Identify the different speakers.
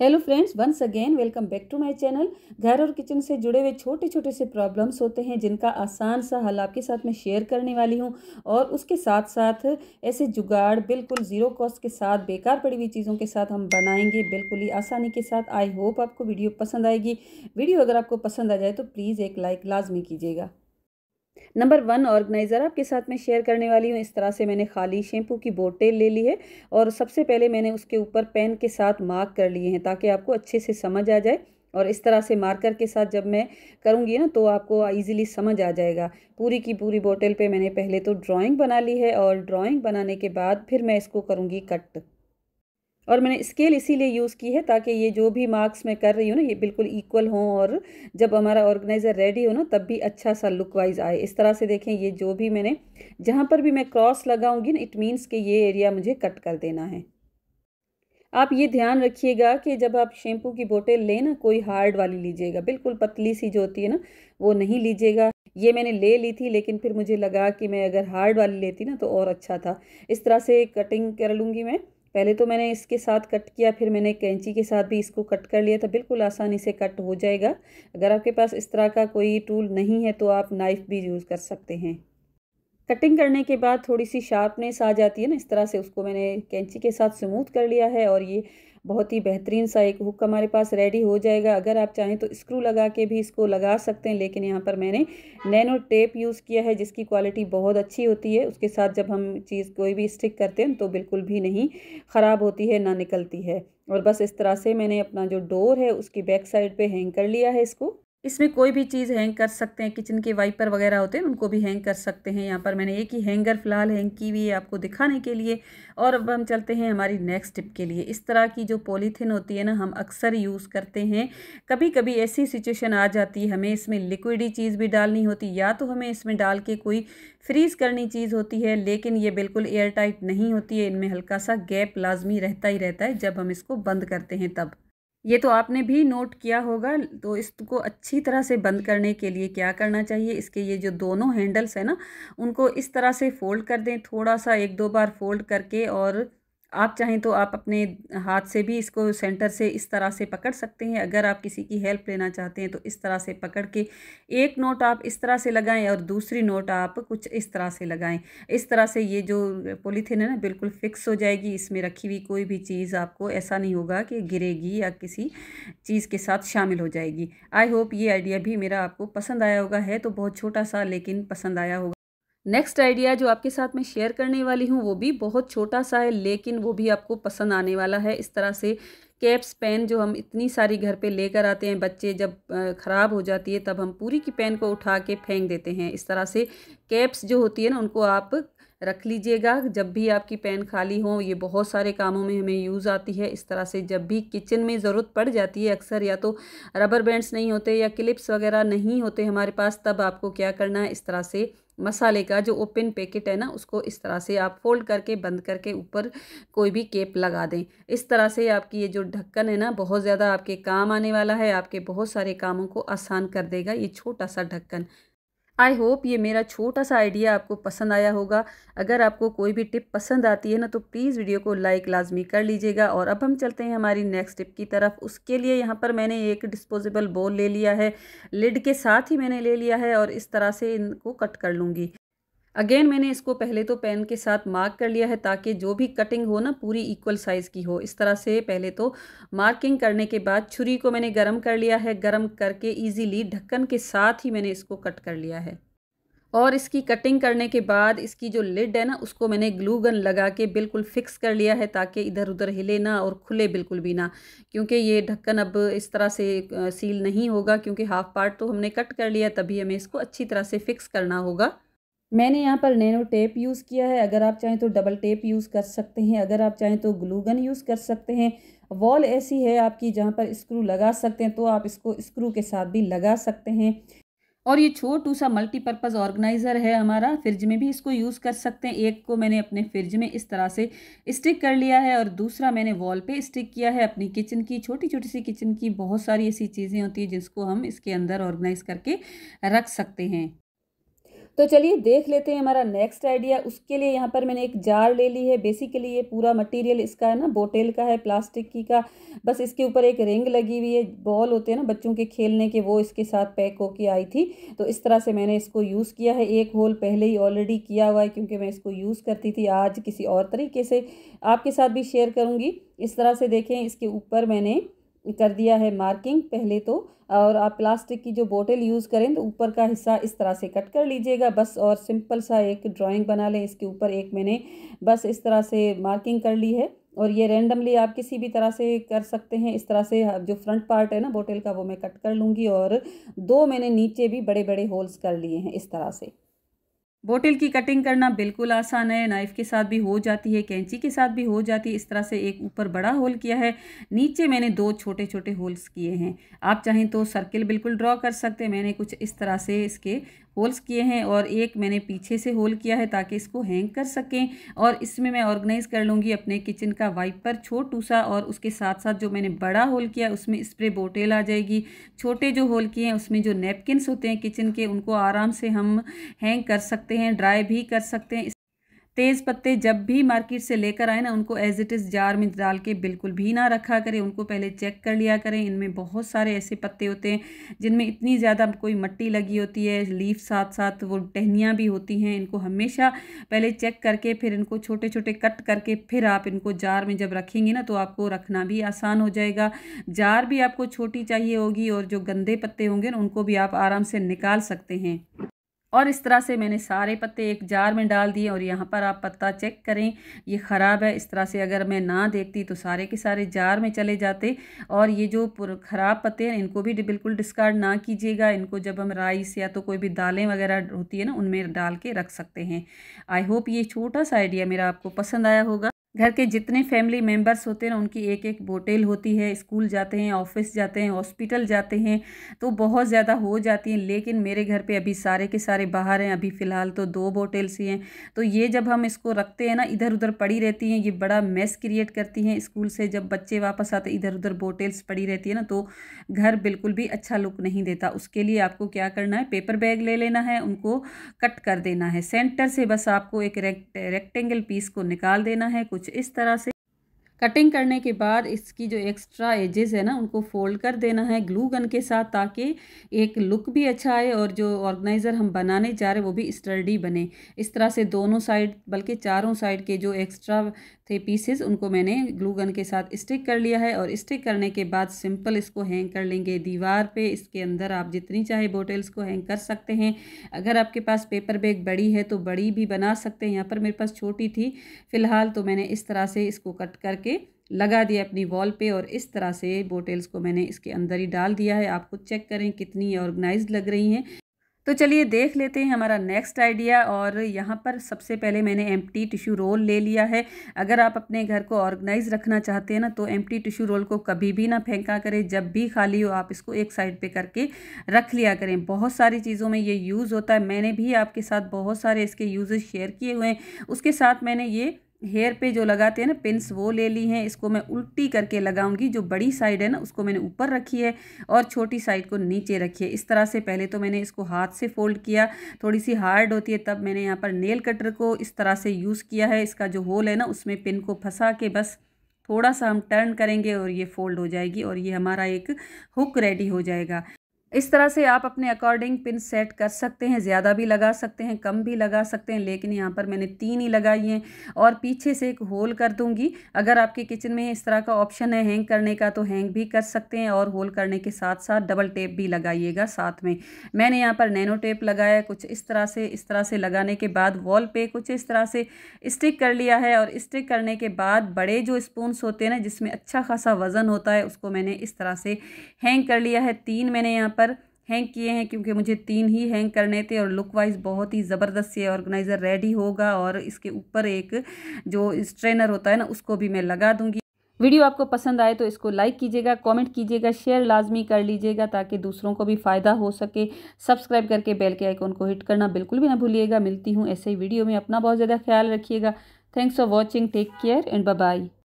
Speaker 1: hello friends once again welcome back to my channel घर और kitchen से जुड़े हुए छोटे छोटे से प्रॉब्लम्स होते हैं जिनका आसान सा हल आपके साथ मैं शेयर करने वाली हूं और उसके साथ साथ ऐसे जुगाड़ बिल्कुल ज़ीरो कॉस्ट के साथ बेकार पड़ी हुई चीज़ों के साथ हम बनाएंगे बिल्कुल ही आसानी के साथ आई होप आपको वीडियो पसंद आएगी वीडियो अगर आपको पसंद आ जाए तो प्लीज़ एक लाइक लाजमी कीजिएगा नंबर वन ऑर्गेनाइज़र आपके साथ मैं शेयर करने वाली हूँ इस तरह से मैंने खाली शैम्पू की बोटल ले ली है और सबसे पहले मैंने उसके ऊपर पेन के साथ मार्क कर लिए हैं ताकि आपको अच्छे से समझ आ जाए और इस तरह से मार्कर के साथ जब मैं करूँगी ना तो आपको ईजिली समझ आ जाएगा पूरी की पूरी बोटल पर मैंने पहले तो ड्राॅइंग बना ली है और ड्राॅइंग बनाने के बाद फिर मैं इसको करूँगी कट और मैंने स्केल इसीलिए यूज़ की है ताकि ये जो भी मार्क्स मैं कर रही हूँ ना ये बिल्कुल इक्वल हो और जब हमारा ऑर्गेनाइज़र रेडी हो ना तब भी अच्छा सा लुक वाइज आए इस तरह से देखें ये जो भी मैंने जहाँ पर भी मैं क्रॉस लगाऊंगी ना इट मीन्स कि ये एरिया मुझे कट कर देना है आप ये ध्यान रखिएगा कि जब आप शैम्पू की बोटल लें ना कोई हार्ड वाली लीजिएगा बिल्कुल पतली सी जो होती है ना वो नहीं लीजिएगा ये मैंने ले ली थी लेकिन फिर मुझे लगा कि मैं अगर हार्ड वाली लेती ना तो और अच्छा था इस तरह से कटिंग कर लूँगी मैं पहले तो मैंने इसके साथ कट किया फिर मैंने कैंची के साथ भी इसको कट कर लिया था तो बिल्कुल आसानी से कट हो जाएगा अगर आपके पास इस तरह का कोई टूल नहीं है तो आप नाइफ़ भी यूज़ कर सकते हैं कटिंग करने के बाद थोड़ी सी शार्पनेस आ जाती है ना इस तरह से उसको मैंने कैंची के साथ स्मूथ कर लिया है और ये बहुत ही बेहतरीन सा एक हुक हमारे पास रेडी हो जाएगा अगर आप चाहें तो स्क्रू लगा के भी इसको लगा सकते हैं लेकिन यहाँ पर मैंने नैनो टेप यूज़ किया है जिसकी क्वालिटी बहुत अच्छी होती है उसके साथ जब हम चीज़ कोई भी स्टिक करते हैं तो बिल्कुल भी नहीं ख़राब होती है ना निकलती है और बस इस तरह से मैंने अपना जो डोर है उसकी बैक साइड पर हैंग कर लिया है इसको इसमें कोई भी चीज़ हैंग कर सकते हैं किचन के वाइपर वगैरह होते हैं उनको भी हैंग कर सकते हैं यहाँ पर मैंने एक ही हैंगर फ़िलहाल हैंग की हुई है आपको दिखाने के लिए और अब हम चलते हैं हमारी नेक्स्ट टिप के लिए इस तरह की जो पॉलीथीन होती है ना हम अक्सर यूज़ करते हैं कभी कभी ऐसी सिचुएशन आ जाती है हमें इसमें लिक्विड ही चीज़ भी डालनी होती या तो हमें इसमें डाल के कोई फ्रीज़ करनी चीज़ होती है लेकिन ये बिल्कुल एयर टाइट नहीं होती है इनमें हल्का सा गैप लाजमी रहता ही रहता है जब हम इसको बंद करते हैं तब ये तो आपने भी नोट किया होगा तो इसको अच्छी तरह से बंद करने के लिए क्या करना चाहिए इसके ये जो दोनों हैंडल्स हैं ना उनको इस तरह से फ़ोल्ड कर दें थोड़ा सा एक दो बार फ़ोल्ड करके और आप चाहें तो आप अपने हाथ से भी इसको सेंटर से इस तरह से पकड़ सकते हैं अगर आप किसी की हेल्प लेना चाहते हैं तो इस तरह से पकड़ के एक नोट आप इस तरह से लगाएं और दूसरी नोट आप कुछ इस तरह से लगाएं इस तरह से ये जो पॉलीथीन है ना बिल्कुल फ़िक्स हो जाएगी इसमें रखी हुई कोई भी चीज़ आपको ऐसा नहीं होगा कि गिरेगी या किसी चीज़ के साथ शामिल हो जाएगी आई होप ये आइडिया भी मेरा आपको पसंद आया होगा है तो बहुत छोटा सा लेकिन पसंद आया होगा नेक्स्ट आइडिया जो आपके साथ मैं शेयर करने वाली हूँ वो भी बहुत छोटा सा है लेकिन वो भी आपको पसंद आने वाला है इस तरह से कैप्स पेन जो हम इतनी सारी घर पे लेकर आते हैं बच्चे जब ख़राब हो जाती है तब हम पूरी की पेन को उठा के फेंक देते हैं इस तरह से कैप्स जो होती है ना उनको आप रख लीजिएगा जब भी आपकी पेन खाली हो ये बहुत सारे कामों में हमें यूज़ आती है इस तरह से जब भी किचन में ज़रूरत पड़ जाती है अक्सर या तो रबर बैंड्स नहीं होते या क्लिप्स वगैरह नहीं होते हमारे पास तब आपको क्या करना है इस तरह से मसाले का जो ओपन पैकेट है ना उसको इस तरह से आप फोल्ड करके बंद करके ऊपर कोई भी केप लगा दें इस तरह से आपकी ये जो ढक्कन है ना बहुत ज़्यादा आपके काम आने वाला है आपके बहुत सारे कामों को आसान कर देगा ये छोटा सा ढक्कन आई होप ये मेरा छोटा सा आइडिया आपको पसंद आया होगा अगर आपको कोई भी टिप पसंद आती है ना तो प्लीज़ वीडियो को लाइक लाजमी कर लीजिएगा और अब हम चलते हैं हमारी नेक्स्ट टिप की तरफ उसके लिए यहाँ पर मैंने एक डिस्पोजेबल बोल ले लिया है लिड के साथ ही मैंने ले लिया है और इस तरह से इनको कट कर लूँगी अगेन मैंने इसको पहले तो पेन के साथ मार्क कर लिया है ताकि जो भी कटिंग हो ना पूरी इक्वल साइज़ की हो इस तरह से पहले तो मार्किंग करने के बाद छुरी को मैंने गर्म कर लिया है गर्म करके ईज़िली ढक्कन के साथ ही मैंने इसको कट कर लिया है और इसकी कटिंग करने के बाद इसकी जो लिड है ना उसको मैंने ग्लू गन लगा के बिल्कुल फिक्स कर लिया है ताकि इधर उधर हिले ना और खुले बिल्कुल भी ना क्योंकि ये ढक्कन अब इस तरह से सील नहीं होगा क्योंकि हाफ़ पार्ट तो हमने कट कर लिया तभी हमें इसको अच्छी तरह से फ़िक्स करना होगा मैंने यहाँ पर नैनो टेप यूज़ किया है अगर आप चाहें तो डबल टेप यूज़ कर सकते हैं अगर आप चाहें तो ग्लूगन यूज़ कर सकते हैं वॉल ऐसी है आपकी जहाँ पर स्क्रू लगा सकते हैं तो आप इसको स्क्रू के साथ भी लगा सकते हैं और ये छोटू सा मल्टीपर्पज़ ऑर्गेनाइज़र है हमारा फ्रिज में भी इसको यूज़ कर सकते हैं एक को मैंने अपने फ्रिज में इस तरह से स्टिक कर लिया है और दूसरा मैंने वॉल पे स्टिक किया है अपनी किचन की छोटी छोटी सी किचन की बहुत सारी ऐसी चीज़ें होती हैं जिसको हम इसके अंदर ऑर्गेनाइज़ करके रख सकते हैं तो चलिए देख लेते हैं हमारा नेक्स्ट आइडिया उसके लिए यहाँ पर मैंने एक जार ले ली है बेसिकली ये पूरा मटेरियल इसका है ना बोटेल का है प्लास्टिक की का बस इसके ऊपर एक रिंग लगी हुई है बॉल होते हैं ना बच्चों के खेलने के वो इसके साथ पैक होके आई थी तो इस तरह से मैंने इसको यूज़ किया है एक होल पहले ही ऑलरेडी किया हुआ है क्योंकि मैं इसको यूज़ करती थी आज किसी और तरीके से आपके साथ भी शेयर करूँगी इस तरह से देखें इसके ऊपर मैंने कर दिया है मार्किंग पहले तो और आप प्लास्टिक की जो बोतल यूज़ करें तो ऊपर का हिस्सा इस तरह से कट कर लीजिएगा बस और सिंपल सा एक ड्राइंग बना लें इसके ऊपर एक मैंने बस इस तरह से मार्किंग कर ली है और ये रैंडमली आप किसी भी तरह से कर सकते हैं इस तरह से जो फ्रंट पार्ट है ना बोतल का वो मैं कट कर लूँगी और दो मैंने नीचे भी बड़े बड़े होल्स कर लिए हैं इस तरह से बोटल की कटिंग करना बिल्कुल आसान है नाइफ़ के साथ भी हो जाती है कैंची के साथ भी हो जाती है इस तरह से एक ऊपर बड़ा होल किया है नीचे मैंने दो छोटे छोटे होल्स किए हैं आप चाहें तो सर्किल बिल्कुल ड्रॉ कर सकते हैं मैंने कुछ इस तरह से इसके होल्स किए हैं और एक मैंने पीछे से होल किया है ताकि इसको हैंग कर सकें और इसमें मैं ऑर्गेनाइज़ कर लूँगी अपने किचन का वाइपर छोटू सा और उसके साथ साथ जो मैंने बड़ा होल किया उसमें स्प्रे बोटेल आ जाएगी छोटे जो होल किए हैं उसमें जो नेपकिनस होते हैं किचन के उनको आराम से हम हैंग कर सकते हैं ड्राई भी कर सकते हैं तेज़ पत्ते जब भी मार्केट से लेकर आए ना उनको एज इट इज़ जार में डाल के बिल्कुल भी ना रखा करें उनको पहले चेक कर लिया करें इनमें बहुत सारे ऐसे पत्ते होते हैं जिनमें इतनी ज़्यादा कोई मट्टी लगी होती है लीफ साथ साथ वो टहनियाँ भी होती हैं इनको हमेशा पहले चेक करके फिर इनको छोटे छोटे कट करके फिर आप इनको जार में जब रखेंगे ना तो आपको रखना भी आसान हो जाएगा जार भी आपको छोटी चाहिए होगी और जो गंदे पत्ते होंगे ना उनको भी आप आराम से निकाल सकते हैं और इस तरह से मैंने सारे पत्ते एक जार में डाल दिए और यहाँ पर आप पत्ता चेक करें ये ख़राब है इस तरह से अगर मैं ना देखती तो सारे के सारे जार में चले जाते और ये जो ख़राब पत्ते हैं इनको भी बिल्कुल डिस्कार्ड ना कीजिएगा इनको जब हम राइस या तो कोई भी दालें वगैरह होती है ना उनमें डाल के रख सकते हैं आई होप ये छोटा सा आइडिया मेरा आपको पसंद आया होगा घर के जितने फैमिली मेम्बर्स होते हैं ना उनकी एक एक बोटेल होती है स्कूल जाते हैं ऑफिस जाते हैं हॉस्पिटल जाते हैं तो बहुत ज़्यादा हो जाती हैं लेकिन मेरे घर पे अभी सारे के सारे बाहर हैं अभी फ़िलहाल तो दो बोटेल्स ही हैं तो ये जब हम इसको रखते हैं ना इधर उधर पड़ी रहती हैं ये बड़ा मेस क्रिएट करती हैं स्कूल से जब बच्चे वापस आते इधर उधर बोटेल्स पड़ी रहती है ना तो घर बिल्कुल भी अच्छा लुक नहीं देता उसके लिए आपको क्या करना है पेपर बैग ले लेना है उनको कट कर देना है सेंटर से बस आपको एक रेक्टेंगल पीस को निकाल देना है कुछ इस तरह से कटिंग करने के बाद इसकी जो एक्स्ट्रा एजेस है ना उनको फोल्ड कर देना है ग्लू गन के साथ ताकि एक लुक भी अच्छा आए और जो ऑर्गेनाइज़र हम बनाने जा रहे वो भी स्टर्डी बने इस तरह से दोनों साइड बल्कि चारों साइड के जो एक्स्ट्रा थे पीसेस उनको मैंने ग्लू गन के साथ स्टिक कर लिया है और स्टिक करने के बाद सिंपल इसको हैंग कर लेंगे दीवार पे इसके अंदर आप जितनी चाहे बोटल्स को हैंग कर सकते हैं अगर आपके पास पेपर बैग बड़ी है तो बड़ी भी बना सकते हैं यहाँ पर मेरे पास छोटी थी फ़िलहाल तो मैंने इस तरह से इसको कट करके लगा दिया अपनी वॉल पे और इस तरह से बोटल्स को मैंने इसके अंदर ही डाल दिया है आप खुद चेक करें कितनी ऑर्गेनाइज लग रही हैं तो चलिए देख लेते हैं हमारा नेक्स्ट आइडिया और यहाँ पर सबसे पहले मैंने एम टिश्यू रोल ले लिया है अगर आप अपने घर को ऑर्गेनाइज रखना चाहते हैं ना तो एम टिश्यू रोल को कभी भी ना फेंका करें जब भी खाली हो आप इसको एक साइड पर करके रख लिया करें बहुत सारी चीज़ों में ये यूज़ होता है मैंने भी आपके साथ बहुत सारे इसके यूज़ शेयर किए हुए हैं उसके साथ मैंने ये हेयर पे जो लगाते हैं ना पिंस वो ले ली हैं इसको मैं उल्टी करके लगाऊंगी जो बड़ी साइड है ना उसको मैंने ऊपर रखी है और छोटी साइड को नीचे रखी है इस तरह से पहले तो मैंने इसको हाथ से फोल्ड किया थोड़ी सी हार्ड होती है तब मैंने यहाँ पर नेल कटर को इस तरह से यूज़ किया है इसका जो होल है ना उसमें पिन को फंसा के बस थोड़ा सा हम टर्न करेंगे और ये फोल्ड हो जाएगी और ये हमारा एक हुक रेडी हो जाएगा इस तरह से आप अपने अकॉर्डिंग पिन सेट कर सकते हैं ज़्यादा भी लगा सकते हैं कम भी लगा सकते हैं लेकिन यहाँ पर मैंने तीन ही लगाई हैं और पीछे से एक होल कर दूंगी अगर आपके किचन में इस तरह का ऑप्शन है हैंग करने का तो हैंग भी कर सकते हैं और होल करने के साथ साथ डबल टेप भी लगाइएगा साथ में मैंने यहाँ पर नैनो टेप लगाया कुछ इस तरह से इस तरह से लगाने के बाद वॉल पे कुछ इस तरह से स्टिक कर लिया है और स्टिक करने के बाद बड़े जो स्पूनस होते हैं ना जिसमें अच्छा खासा वज़न होता है उसको मैंने इस तरह से हैंग कर लिया है तीन मैंने यहाँ पर हैंग किए हैं क्योंकि मुझे तीन ही हैंग करने थे और लुक वाइज बहुत ही ज़बरदस्त ये ऑर्गेनाइज़र रेडी होगा और इसके ऊपर एक जो स्ट्रेनर होता है ना उसको भी मैं लगा दूंगी वीडियो आपको पसंद आए तो इसको लाइक कीजिएगा कमेंट कीजिएगा शेयर लाजमी कर लीजिएगा ताकि दूसरों को भी फ़ायदा हो सके सब्सक्राइब करके बेल के आइकॉन को हिट करना बिल्कुल भी ना भूलिएगा मिलती हूँ ऐसे ही वीडियो में अपना बहुत ज़्यादा ख्याल रखिएगा thanks for watching take care and bye